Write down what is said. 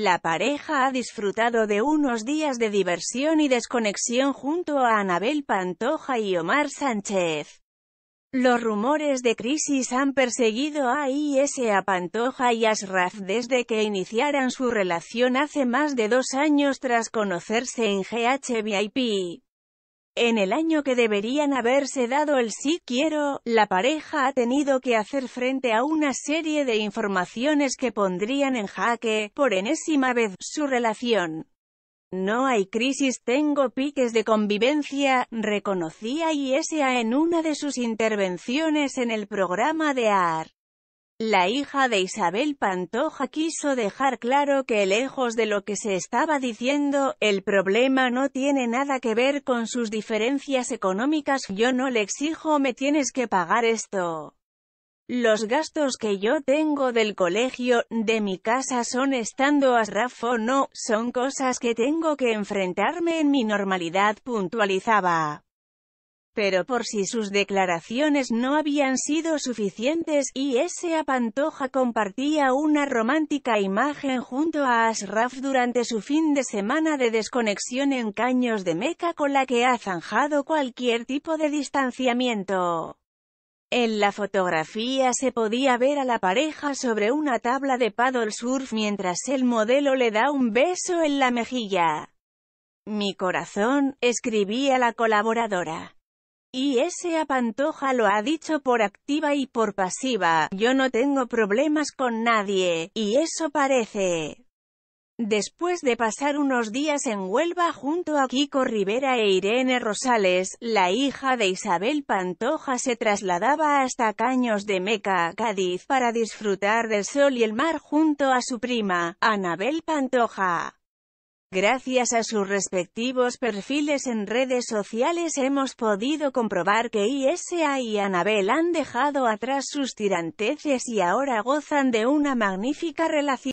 La pareja ha disfrutado de unos días de diversión y desconexión junto a Anabel Pantoja y Omar Sánchez. Los rumores de crisis han perseguido a ISA Pantoja y Ashraf desde que iniciaran su relación hace más de dos años tras conocerse en GHVIP. En el año que deberían haberse dado el sí quiero, la pareja ha tenido que hacer frente a una serie de informaciones que pondrían en jaque, por enésima vez, su relación. No hay crisis, tengo piques de convivencia, reconocía ISA en una de sus intervenciones en el programa de AR. La hija de Isabel Pantoja quiso dejar claro que lejos de lo que se estaba diciendo, el problema no tiene nada que ver con sus diferencias económicas. Yo no le exijo me tienes que pagar esto. Los gastos que yo tengo del colegio, de mi casa son estando asrafo no, son cosas que tengo que enfrentarme en mi normalidad puntualizaba. Pero por si sus declaraciones no habían sido suficientes, y ese Pantoja compartía una romántica imagen junto a Ashraf durante su fin de semana de desconexión en Caños de Meca con la que ha zanjado cualquier tipo de distanciamiento. En la fotografía se podía ver a la pareja sobre una tabla de paddle surf mientras el modelo le da un beso en la mejilla. Mi corazón, escribía la colaboradora. Y ese Pantoja lo ha dicho por activa y por pasiva, yo no tengo problemas con nadie, y eso parece. Después de pasar unos días en Huelva junto a Kiko Rivera e Irene Rosales, la hija de Isabel Pantoja se trasladaba hasta Caños de Meca, Cádiz, para disfrutar del sol y el mar junto a su prima, Anabel Pantoja. Gracias a sus respectivos perfiles en redes sociales hemos podido comprobar que ISA y Anabel han dejado atrás sus tiranteces y ahora gozan de una magnífica relación.